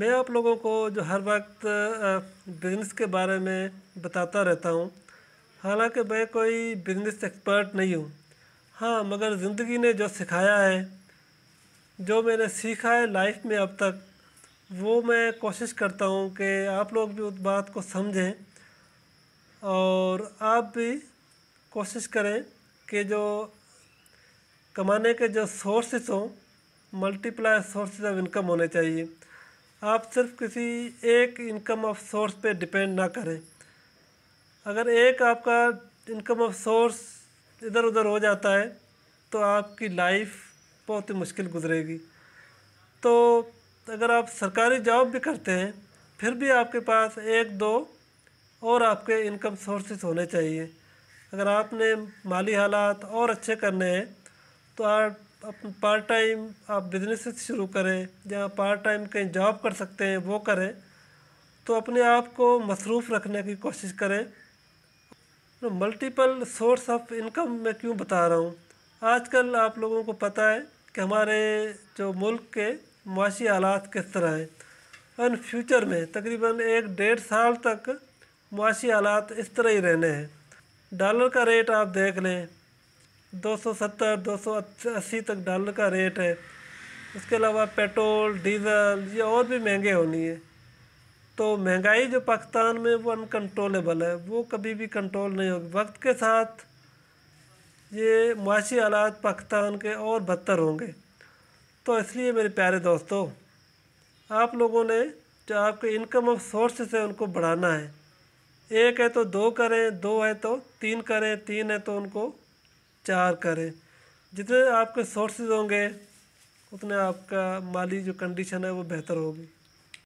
मैं आप लोगों को जो हर वक्त बिजनेस के बारे में बताता रहता हूँ हालांकि मैं कोई बिजनेस एक्सपर्ट नहीं हूँ हाँ मगर ज़िंदगी ने जो सिखाया है जो मैंने सीखा है लाइफ में अब तक वो मैं कोशिश करता हूँ कि आप लोग भी उस बात को समझें और आप भी कोशिश करें कि जो कमाने के जो सोर्सेस हों मल्टीप्लाई सोर्सेज ऑफ इनकम होने चाहिए आप सिर्फ किसी एक इनकम ऑफ सोर्स पे डिपेंड ना करें अगर एक आपका इनकम ऑफ सोर्स इधर उधर हो जाता है तो आपकी लाइफ बहुत ही मुश्किल गुजरेगी तो अगर आप सरकारी जॉब भी करते हैं फिर भी आपके पास एक दो और आपके इनकम सोर्सेस होने चाहिए अगर आपने माली हालात और अच्छे करने हैं तो आप पार्ट टाइम आप बिजनेस शुरू करें या पार्ट टाइम कहीं जॉब कर सकते हैं वो करें तो अपने आप को मसरूफ़ रखने की कोशिश करें तो मल्टीपल सोर्स ऑफ इनकम मैं क्यों बता रहा हूँ आजकल आप लोगों को पता है कि हमारे जो मुल्क के माशी हालात किस तरह हैं और फ्यूचर में तकरीबन एक डेढ़ साल तक माशी हालात इस तरह ही रहने हैं डॉलर का रेट आप देख लें दो सौ सत्तर दो सौ अस्सी तक डॉलर का रेट है उसके अलावा पेट्रोल डीजल ये और भी महंगे होनी है तो महंगाई जो पाकिस्तान में वो अनकंट्रोलेबल है वो कभी भी कंट्रोल नहीं होगी वक्त के साथ ये माशी हालात पाकिस्तान के और बदतर होंगे तो इसलिए मेरे प्यारे दोस्तों आप लोगों ने जो आपके इनकम ऑफ सोर्सेस से उनको बढ़ाना है एक है तो दो करें दो है तो तीन करें तीन है तो उनको चार करें जितने आपके सोर्सेज होंगे उतना आपका माली जो कंडीशन है वो बेहतर होगी